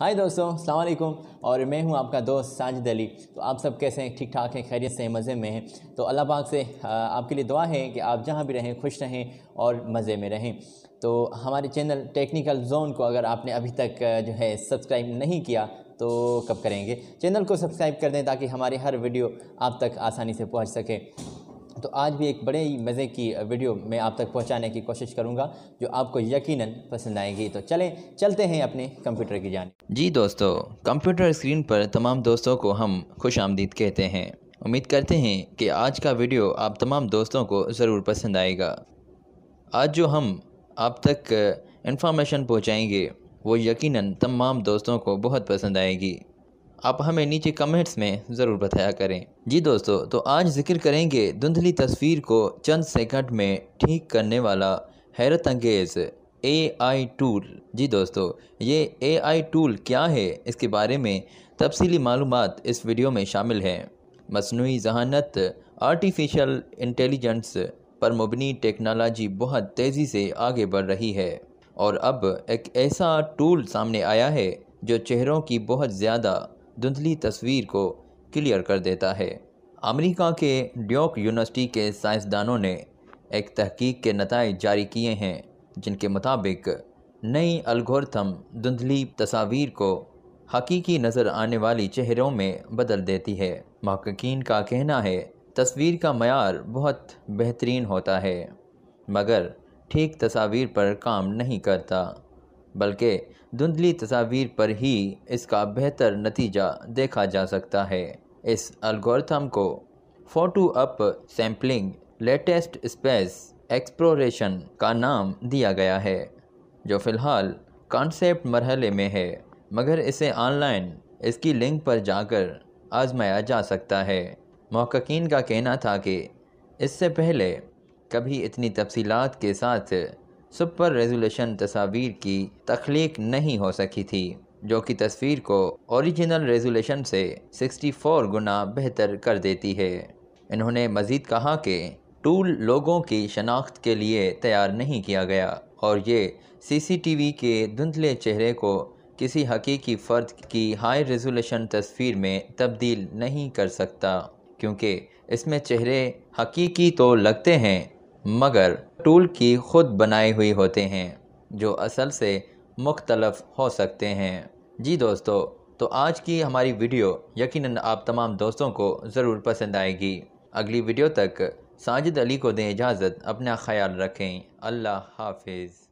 हाय दोस्तों अस्सलाम वालेकुम और मैं हूं आपका दोस्त साजिद अली तो आप सब कैसे हैं ठीक ठाक हैं खैरियत से मज़े में हैं तो अल्लाह पाक से आपके लिए दुआ है कि आप जहां भी रहें खुश रहें और मज़े में रहें तो हमारे चैनल टेक्निकल जोन को अगर आपने अभी तक जो है सब्सक्राइब नहीं किया तो कब करेंगे चैनल को सब्सक्राइब कर दें ताकि हमारी हर वीडियो आप तक आसानी से पहुँच सके तो आज भी एक बड़े ही मज़े की वीडियो मैं आप तक पहुंचाने की कोशिश करूंगा जो आपको यकीनन पसंद आएगी तो चलें चलते हैं अपने कंप्यूटर की जान जी दोस्तों कंप्यूटर स्क्रीन पर तमाम दोस्तों को हम खुश आमदीद कहते हैं उम्मीद करते हैं कि आज का वीडियो आप तमाम दोस्तों को ज़रूर पसंद आएगा आज जो हम आप तक इन्फॉर्मेशन पहुँचाएँगे वो यकीनन तमाम दोस्तों को बहुत पसंद आएगी आप हमें नीचे कमेंट्स में ज़रूर बताया करें जी दोस्तों तो आज जिक्र करेंगे धुंधली तस्वीर को चंद सेकंड में ठीक करने वाला हैरत अंगेज़ ए आई टूल जी दोस्तों ये ए आई टूल क्या है इसके बारे में तफसीली मालूम इस वीडियो में शामिल है मसनू जहानत आर्टिफिशल इंटेलिजेंस पर मुबनी टेक्नोलॉजी बहुत तेज़ी से आगे बढ़ रही है और अब एक ऐसा टूल सामने आया है जो चेहरों की बहुत ज़्यादा धुंधली तस्वीर को क्लियर कर देता है अमेरिका के ड्योक यूनिवर्सिटी के साइंसदानों ने एक तहकीक के नतज जारी किए हैं जिनके मुताबिक नई अलगोरथम धुंधली तस्वीर को हकीकी नज़र आने वाली चेहरों में बदल देती है महकिन का कहना है तस्वीर का मैार बहुत बेहतरीन होता है मगर ठीक तस्वीर पर काम नहीं करता बल्कि धुंधली तस्वीर पर ही इसका बेहतर नतीजा देखा जा सकता है इस अलगोरथम को photo up sampling latest space exploration का नाम दिया गया है जो फ़िलहाल कॉन्सेप्ट मरहले में है मगर इसे ऑनलाइन इसकी लिंक पर जाकर आजमाया जा सकता है महकिन का कहना था कि इससे पहले कभी इतनी तफसीत के साथ सुपर रेजोल्यूशन तस्वीर की तख्लीक नहीं हो सकी थी जो कि तस्वीर को ओरिजिनल रेजोल्यूशन से 64 गुना बेहतर कर देती है इन्होंने मज़ीद कहा कि टूल लोगों की शनाख्त के लिए तैयार नहीं किया गया और ये सीसीटीवी के धुंधले चेहरे को किसी हकीकी फ़र्द की हाई रेजोल्यूशन तस्वीर में तब्दील नहीं कर सकता क्योंकि इसमें चेहरे हकीकी तो लगते हैं मगर टूल की खुद बनाई हुई होते हैं जो असल से मुख्तलफ हो सकते हैं जी दोस्तों तो आज की हमारी वीडियो यकीनन आप तमाम दोस्तों को ज़रूर पसंद आएगी अगली वीडियो तक साजिद अली को दें इजाज़त अपना ख्याल रखें अल्लाह हाफिज़